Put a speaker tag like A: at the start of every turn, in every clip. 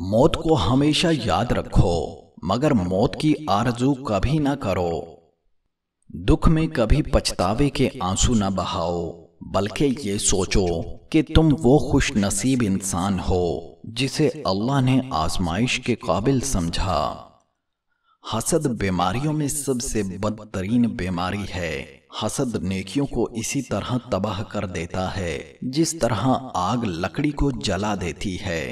A: मौत को हमेशा याद रखो मगर मौत की आरजू कभी ना करो दुख में कभी पछतावे के आंसू ना बहाओ बल्कि ये सोचो कि तुम वो खुश नसीब इंसान हो जिसे अल्लाह ने आजमाइश के काबिल समझा हसद बीमारियों में सबसे बदतरीन बीमारी है हसद नेकियों को इसी तरह तबाह कर देता है जिस तरह आग लकड़ी को जला देती है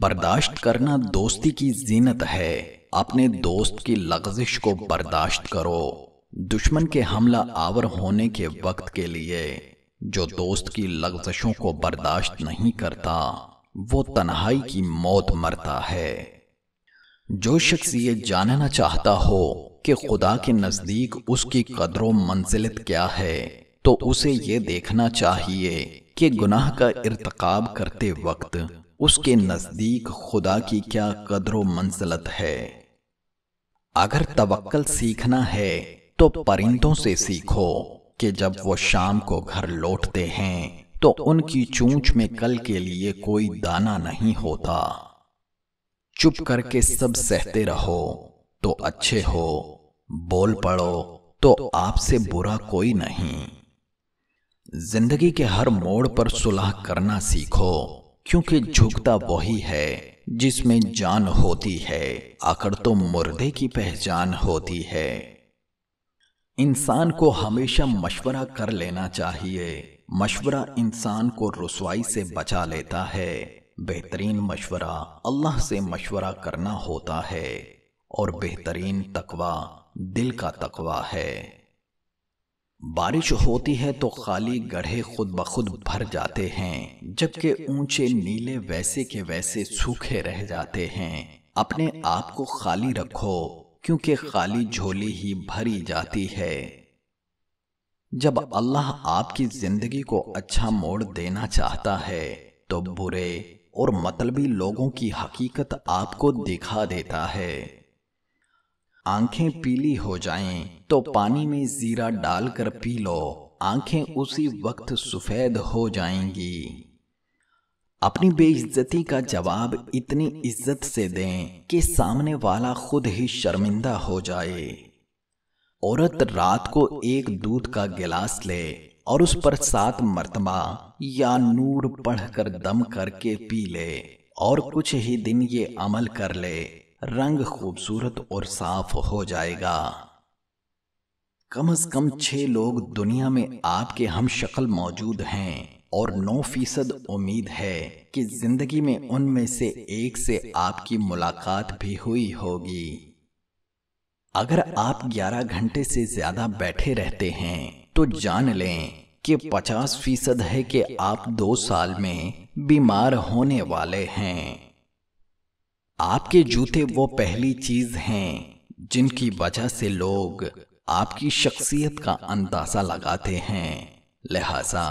A: बर्दाश्त करना दोस्ती की जीनत है अपने दोस्त की लग्जिश को बर्दाश्त करो दुश्मन के हमला आवर होने के वक्त के लिए जो दोस्त की लग्जशों को बर्दाश्त नहीं करता वो तन्हाई की मौत मरता है जो शख्स ये जानना चाहता हो कि खुदा के नज़दीक उसकी कदर मंजिलत क्या है तो उसे ये देखना चाहिए कि गुनाह का इरतकाब करते वक्त उसके नज़दीक खुदा की क्या कदरों मंजलत है अगर तवक्कल सीखना है तो परिंदों से सीखो कि जब वो शाम को घर लौटते हैं तो उनकी चूंच में कल के लिए कोई दाना नहीं होता चुप करके सब सहते रहो तो अच्छे हो बोल पड़ो तो आपसे बुरा कोई नहीं जिंदगी के हर मोड़ पर सुलह करना सीखो क्योंकि झुकता वही है जिसमें जान होती है आकर तो मुर्दे की पहचान होती है इंसान को हमेशा मशवरा कर लेना चाहिए मशवरा इंसान को रसवाई से बचा लेता है बेहतरीन मशवरा अल्लाह से मशवरा करना होता है और बेहतरीन तकवा दिल का तकवा है बारिश होती है तो खाली गढ़े खुद ब खुद भर जाते हैं जबकि ऊंचे नीले वैसे के वैसे सूखे रह जाते हैं अपने आप को खाली रखो क्योंकि खाली झोली ही भरी जाती है जब अल्लाह आपकी जिंदगी को अच्छा मोड़ देना चाहता है तो बुरे और मतलबी लोगों की हकीकत आपको दिखा देता है आंखें पीली हो जाएं तो पानी में जीरा डालकर पी लो आंखें उसी वक्त सफेद हो जाएंगी अपनी बेइज्जती का जवाब इतनी इज्जत से दें कि सामने वाला खुद ही शर्मिंदा हो जाए औरत रात को एक दूध का गिलास ले और उस पर सात मरतबा या नूर पढ़कर दम करके पी ले और कुछ ही दिन ये अमल कर ले रंग खूबसूरत और साफ हो जाएगा कम अज कम छह लोग दुनिया में आपके हम शक्ल मौजूद हैं और नौ फीसद उम्मीद है कि जिंदगी में उनमें से एक से आपकी मुलाकात भी हुई होगी अगर आप 11 घंटे से ज्यादा बैठे रहते हैं तो जान लें कि 50 फीसद है कि आप दो साल में बीमार होने वाले हैं आपके जूते वो पहली चीज हैं जिनकी वजह से लोग आपकी शख्सियत का अंदाजा लगाते हैं लिहाजा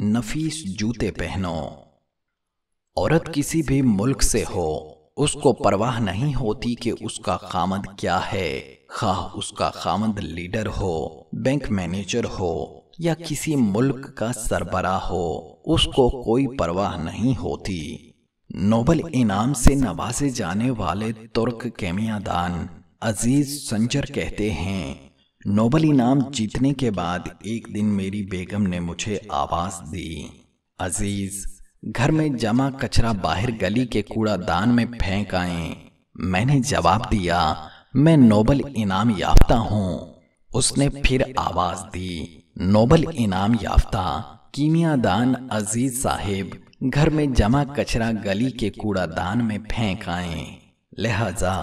A: नफीस जूते पहनो औरत किसी भी मुल्क से हो उसको परवाह नहीं होती कि उसका खामद क्या है खा उसका खामद लीडर हो बैंक मैनेजर हो या किसी मुल्क का सरबरा हो उसको कोई परवाह नहीं होती नोबल इनाम से नवाजे जाने वाले तुर्क केमियादान अजीज संजर कहते हैं नोबल इनाम जीतने के बाद एक दिन मेरी बेगम ने मुझे आवाज दी अजीज घर में जमा कचरा बाहर गली के कूड़ादान में फेंक आए मैंने जवाब दिया मैं नोबल इनाम याफ्ता हूँ उसने फिर आवाज दी नोबल इनाम याफ्ता कीमियादान अजीज साहेब घर में जमा कचरा गली के कूड़ादान में फेंक आए लिहाजा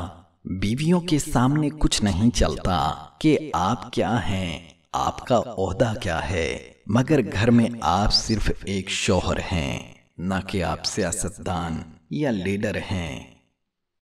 A: बीवियों के सामने कुछ नहीं चलता कि आप क्या हैं आपका ओहदा क्या है मगर घर में आप सिर्फ एक शोहर हैं न कि आप सियासतदान या लीडर हैं